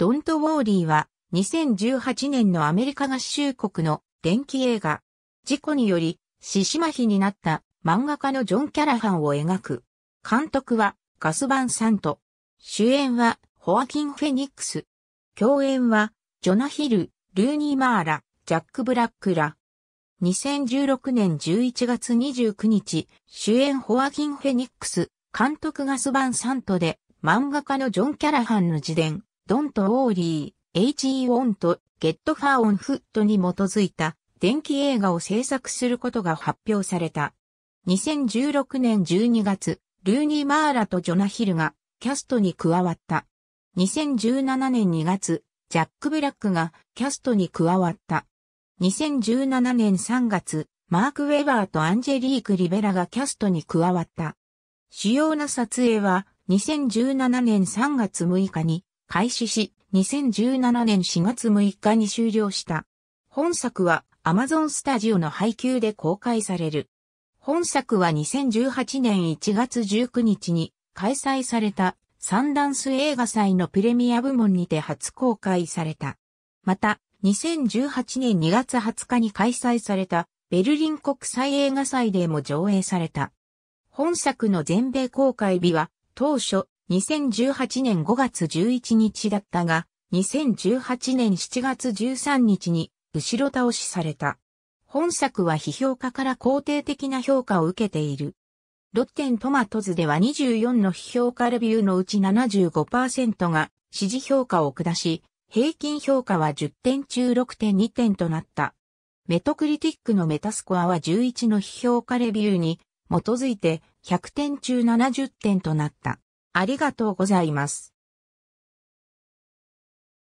ドント・ウォーリーは2018年のアメリカ合衆国の電気映画。事故により獅子麻痺になった漫画家のジョン・キャラハンを描く。監督はガスバン・サント。主演はホアキン・フェニックス。共演はジョナ・ヒル、ルーニー・マーラ、ジャック・ブラックら。2016年11月29日、主演ホアキン・フェニックス、監督ガスバン・サントで、漫画家のジョン・キャラハンの自伝、ドンとオーリー、H.E. オンとゲットファーオンフットに基づいた電気映画を制作することが発表された。2016年12月、ルーニー・マーラとジョナ・ヒルがキャストに加わった。2017年2月、ジャック・ブラックがキャストに加わった。2017年3月、マーク・ウェバーとアンジェリーク・リベラがキャストに加わった。主要な撮影は2017年3月6日に開始し、2017年4月6日に終了した。本作は Amazon スタジオの配給で公開される。本作は2018年1月19日に開催されたサンダンス映画祭のプレミア部門にて初公開された。また、2018年2月20日に開催されたベルリン国際映画祭でも上映された。本作の全米公開日は当初2018年5月11日だったが、2018年7月13日に後ろ倒しされた。本作は批評家から肯定的な評価を受けている。ロッテントマトズでは24の批評家レビューのうち75%が支持評価を下し、平均評価は10点中6.2点となった。メトクリティックのメタスコアは11の批評家レビューに基づいて100点中70点となった。ありがとうございます。